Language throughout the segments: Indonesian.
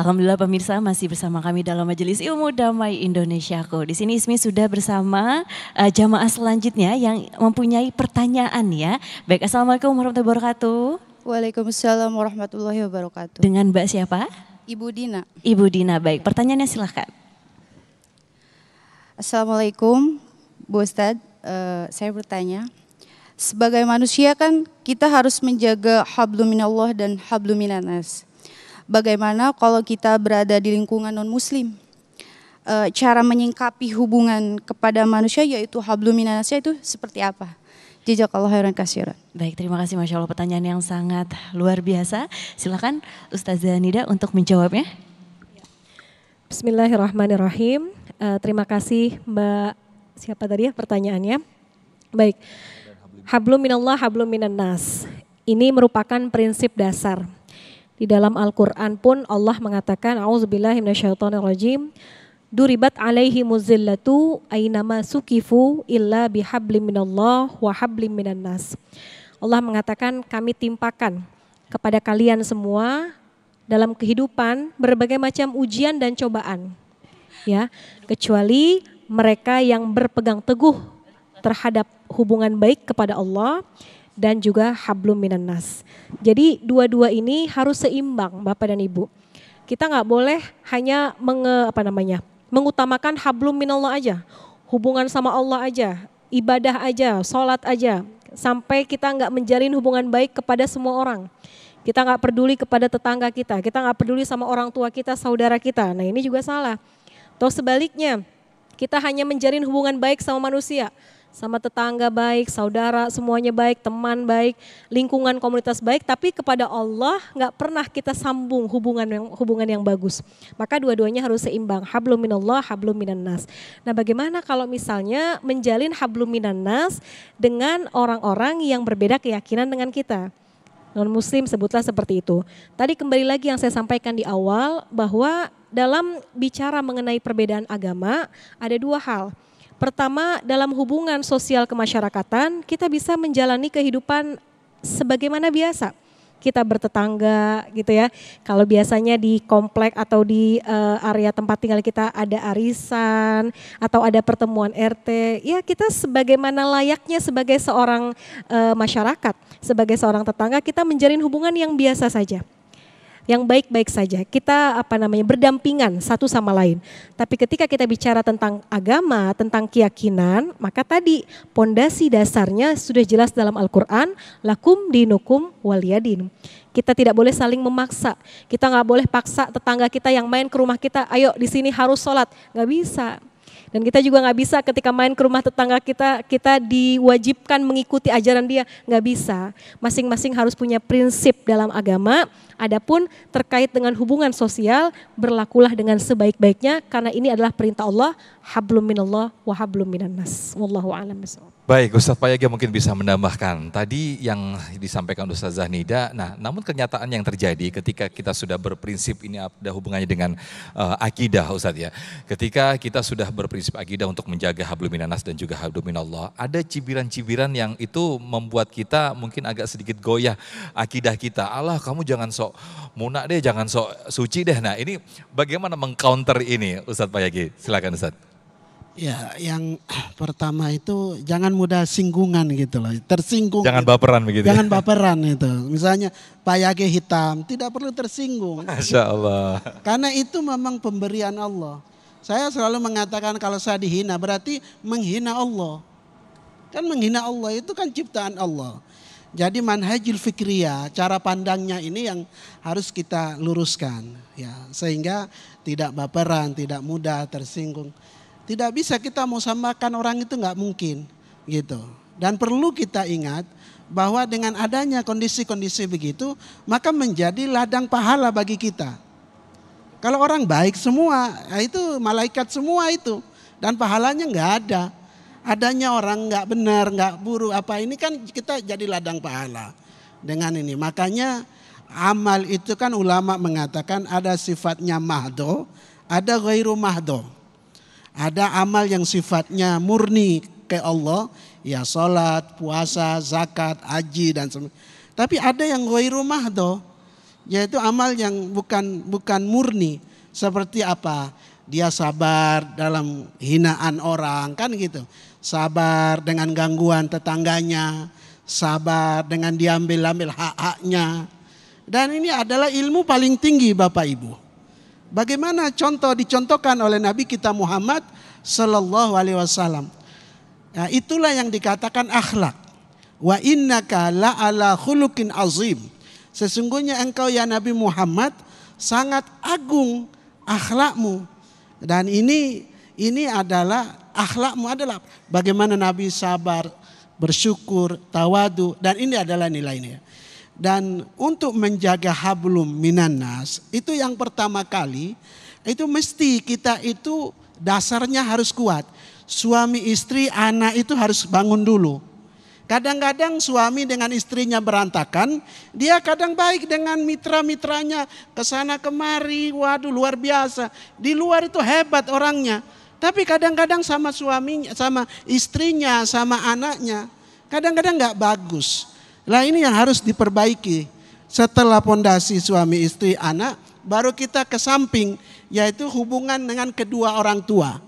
Alhamdulillah pemirsa masih bersama kami dalam Majelis Ilmu Damai Indonesia. Di sini Ismi sudah bersama uh, jamaah selanjutnya yang mempunyai pertanyaan ya. Baik, Assalamualaikum warahmatullahi wabarakatuh. Waalaikumsalam warahmatullahi wabarakatuh. Dengan Mbak siapa? Ibu Dina. Ibu Dina, baik. Pertanyaannya silahkan. Assalamualaikum, Bu Ustadz. Uh, saya bertanya, sebagai manusia kan kita harus menjaga habluminallah dan habluminanas. minanas bagaimana kalau kita berada di lingkungan non-muslim. E, cara menyingkapi hubungan kepada manusia yaitu habluminanasya itu seperti apa? Allah orang kasiran. Baik, terima kasih Masya Allah pertanyaan yang sangat luar biasa. Silakan Ustazah Nida untuk menjawabnya. Bismillahirrahmanirrahim. E, terima kasih Mbak siapa tadi ya pertanyaannya. Baik. Hablum minallah, hablum Ini merupakan prinsip dasar di dalam Al-Quran pun Allah mengatakan, A'udzubillahiminasyaitonirrojim, Duribat alaihi muzillatu ainama sukifu illa bihablim minallah wa hablim minannas. Allah mengatakan kami timpakan kepada kalian semua dalam kehidupan berbagai macam ujian dan cobaan. Ya, kecuali mereka yang berpegang teguh terhadap hubungan baik kepada Allah dan juga hablum minannas. Jadi dua-dua ini harus seimbang Bapak dan Ibu. Kita nggak boleh hanya menge, apa namanya mengutamakan hablum minallah aja, hubungan sama Allah aja, ibadah aja, sholat aja, sampai kita nggak menjalin hubungan baik kepada semua orang. Kita nggak peduli kepada tetangga kita, kita nggak peduli sama orang tua kita, saudara kita. Nah ini juga salah. Atau sebaliknya, kita hanya menjalin hubungan baik sama manusia, sama tetangga baik, saudara semuanya baik, teman baik, lingkungan komunitas baik, tapi kepada Allah nggak pernah kita sambung hubungan yang hubungan yang bagus. Maka dua-duanya harus seimbang. habluminallah minallah, hablum Nah, bagaimana kalau misalnya menjalin hablum minannas dengan orang-orang yang berbeda keyakinan dengan kita? Non muslim sebutlah seperti itu. Tadi kembali lagi yang saya sampaikan di awal bahwa dalam bicara mengenai perbedaan agama ada dua hal Pertama, dalam hubungan sosial kemasyarakatan, kita bisa menjalani kehidupan sebagaimana biasa. Kita bertetangga gitu ya. Kalau biasanya di komplek atau di uh, area tempat tinggal kita ada arisan atau ada pertemuan RT, ya kita sebagaimana layaknya sebagai seorang uh, masyarakat, sebagai seorang tetangga kita menjalin hubungan yang biasa saja yang baik-baik saja. Kita apa namanya berdampingan satu sama lain. Tapi ketika kita bicara tentang agama, tentang keyakinan, maka tadi pondasi dasarnya sudah jelas dalam Al-Qur'an, lakum dinukum waliyadin. Kita tidak boleh saling memaksa. Kita nggak boleh paksa tetangga kita yang main ke rumah kita, ayo di sini harus sholat. Nggak bisa dan kita juga nggak bisa ketika main ke rumah tetangga kita, kita diwajibkan mengikuti ajaran dia, nggak bisa. Masing-masing harus punya prinsip dalam agama. Adapun terkait dengan hubungan sosial, berlakulah dengan sebaik-baiknya karena ini adalah perintah Allah, hablum minallah wa hablum minannas. Wallahu a'lam bishawab. Baik, Ustadz Payagi mungkin bisa menambahkan. Tadi yang disampaikan Ustadz Zahnida, nah namun kenyataan yang terjadi ketika kita sudah berprinsip, ini ada hubungannya dengan uh, akidah Ustadz ya. Ketika kita sudah berprinsip akidah untuk menjaga habluminanas dan juga habluminallah, ada cibiran-cibiran yang itu membuat kita mungkin agak sedikit goyah akidah kita. Allah kamu jangan sok munak deh, jangan sok suci deh. Nah ini bagaimana mengcounter ini Ustadz Payagi? Silakan Ustadz. Ya, yang pertama itu jangan mudah singgungan gitu loh, tersinggung. Jangan gitu. baperan begitu. Ya. Jangan baperan itu. Misalnya Pak Yage hitam, tidak perlu tersinggung. Masya Allah. Karena itu memang pemberian Allah. Saya selalu mengatakan kalau saya dihina berarti menghina Allah. Kan menghina Allah itu kan ciptaan Allah. Jadi manhajul fikriya, cara pandangnya ini yang harus kita luruskan ya, sehingga tidak baperan, tidak mudah tersinggung. Tidak bisa kita mau samakan orang itu nggak mungkin gitu. Dan perlu kita ingat bahwa dengan adanya kondisi-kondisi begitu maka menjadi ladang pahala bagi kita. Kalau orang baik semua, ya itu malaikat semua itu dan pahalanya nggak ada. Adanya orang nggak benar, nggak buru apa ini kan kita jadi ladang pahala dengan ini. Makanya amal itu kan ulama mengatakan ada sifatnya mahdo, ada ghairu mahdo. Ada amal yang sifatnya murni ke Allah, ya salat, puasa, zakat, haji dan semuanya. Tapi ada yang ghairu mahdho, yaitu amal yang bukan bukan murni. Seperti apa? Dia sabar dalam hinaan orang, kan gitu. Sabar dengan gangguan tetangganya, sabar dengan diambil-ambil hak-haknya. Dan ini adalah ilmu paling tinggi Bapak Ibu. Bagaimana contoh dicontohkan oleh Nabi kita Muhammad Sallallahu Alaihi Wasallam. Nah, itulah yang dikatakan akhlak. Wa innaka la ala khulukin azim. Sesungguhnya engkau ya Nabi Muhammad sangat agung akhlakmu. Dan ini ini adalah akhlakmu adalah bagaimana Nabi sabar, bersyukur, tawadu dan ini adalah nilai nilainya. Dan untuk menjaga hablum minanas itu yang pertama kali itu mesti kita itu dasarnya harus kuat. Suami istri anak itu harus bangun dulu. Kadang-kadang suami dengan istrinya berantakan, dia kadang baik dengan mitra-mitranya ke sana kemari, waduh luar biasa. Di luar itu hebat orangnya. Tapi kadang-kadang sama suaminya, sama istrinya, sama anaknya, kadang-kadang nggak bagus. Nah ini yang harus diperbaiki. Setelah pondasi suami istri anak, baru kita ke samping, yaitu hubungan dengan kedua orang tua.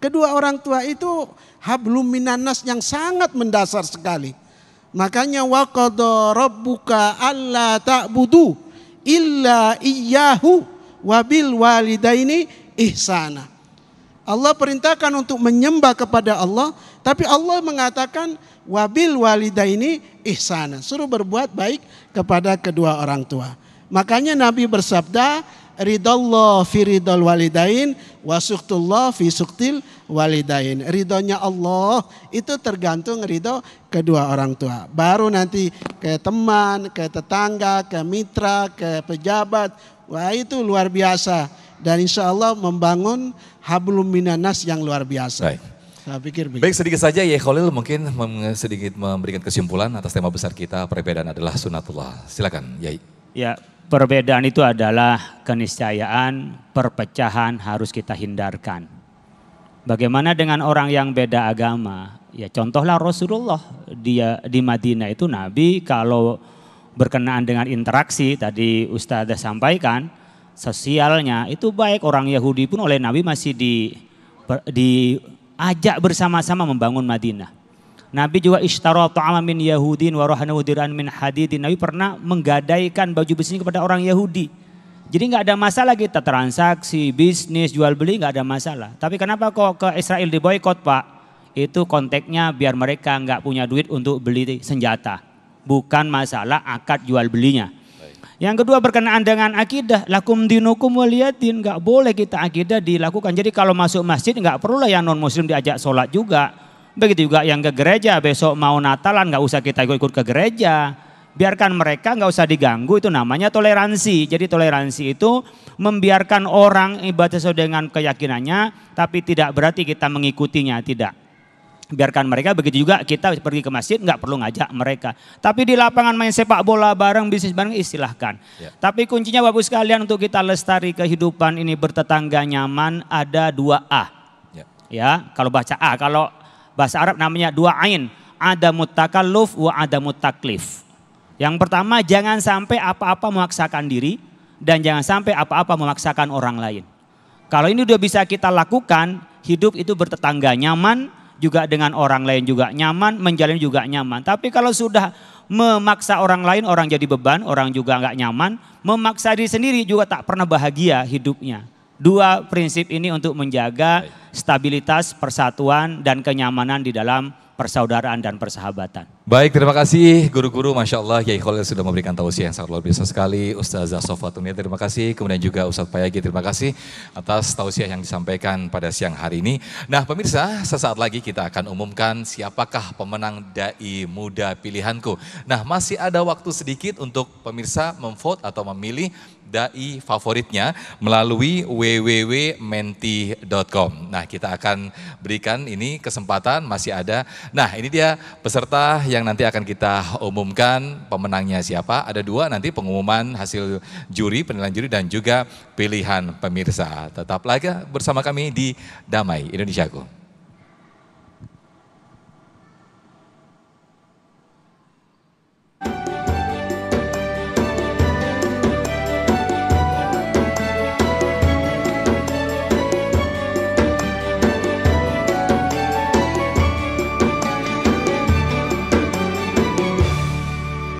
Kedua orang tua itu hablum minanas yang sangat mendasar sekali. Makanya waqada rabbuka alla ta'budu illa iyyahu wabil walidaini ihsana. Allah perintahkan untuk menyembah kepada Allah, tapi Allah mengatakan wabil walidaini ihsana. Suruh berbuat baik kepada kedua orang tua. Makanya Nabi bersabda, ridallah fi ridal walidain wasuktullah fi suktil walidain. Ridhonya Allah itu tergantung ridho kedua orang tua. Baru nanti ke teman, ke tetangga, ke mitra, ke pejabat. Wah itu luar biasa. Dan insya Allah membangun hablum minanas yang luar biasa. Baik. Saya nah, pikir begitu. Baik sedikit saja ya Khalil mungkin sedikit memberikan kesimpulan atas tema besar kita perbedaan adalah sunatullah. Silakan Yai. Ya perbedaan itu adalah keniscayaan, perpecahan harus kita hindarkan. Bagaimana dengan orang yang beda agama? Ya contohlah Rasulullah dia di Madinah itu Nabi kalau berkenaan dengan interaksi tadi Ustazah sampaikan sosialnya itu baik orang Yahudi pun oleh Nabi masih di di ajak bersama-sama membangun Madinah. Nabi juga ishtara ta'ama min Yahudin wa rahanahu min hadidin. Nabi pernah menggadaikan baju besi kepada orang Yahudi. Jadi nggak ada masalah kita transaksi, bisnis, jual beli nggak ada masalah. Tapi kenapa kok ke Israel diboykot pak? Itu konteksnya biar mereka nggak punya duit untuk beli senjata. Bukan masalah akad jual belinya. Yang kedua berkenaan dengan akidah, lakum dinukum waliyatin, nggak boleh kita akidah dilakukan. Jadi kalau masuk masjid nggak lah yang non muslim diajak sholat juga. Begitu juga yang ke gereja, besok mau Natalan nggak usah kita ikut, ikut ke gereja. Biarkan mereka nggak usah diganggu, itu namanya toleransi. Jadi toleransi itu membiarkan orang ibadah sesuai dengan keyakinannya, tapi tidak berarti kita mengikutinya, tidak biarkan mereka begitu juga kita pergi ke masjid nggak perlu ngajak mereka tapi di lapangan main sepak bola bareng bisnis bareng istilahkan ya. tapi kuncinya bapak sekalian untuk kita lestari kehidupan ini bertetangga nyaman ada dua a ya, ya kalau baca a kalau bahasa Arab namanya dua ain ada mutakalluf wa ada mutaklif yang pertama jangan sampai apa-apa memaksakan diri dan jangan sampai apa-apa memaksakan orang lain kalau ini sudah bisa kita lakukan hidup itu bertetangga nyaman juga dengan orang lain juga nyaman, menjalin juga nyaman. Tapi kalau sudah memaksa orang lain, orang jadi beban, orang juga nggak nyaman. Memaksa diri sendiri juga tak pernah bahagia hidupnya. Dua prinsip ini untuk menjaga stabilitas, persatuan, dan kenyamanan di dalam persaudaraan dan persahabatan. Baik, terima kasih guru-guru, Masya Allah, Yai Khalil sudah memberikan tausiah yang sangat luar biasa sekali. Ustazah Sofatunia, terima kasih. Kemudian juga Ustadz Payagi, terima kasih atas tausiah yang disampaikan pada siang hari ini. Nah, pemirsa, sesaat lagi kita akan umumkan siapakah pemenang Dai Muda Pilihanku. Nah, masih ada waktu sedikit untuk pemirsa memvote atau memilih dai favoritnya melalui www.menti.com. Nah, kita akan berikan ini kesempatan masih ada. Nah, ini dia peserta yang nanti akan kita umumkan pemenangnya siapa. Ada dua nanti pengumuman hasil juri, penilaian juri dan juga pilihan pemirsa. Tetaplah bersama kami di Damai Indonesiaku.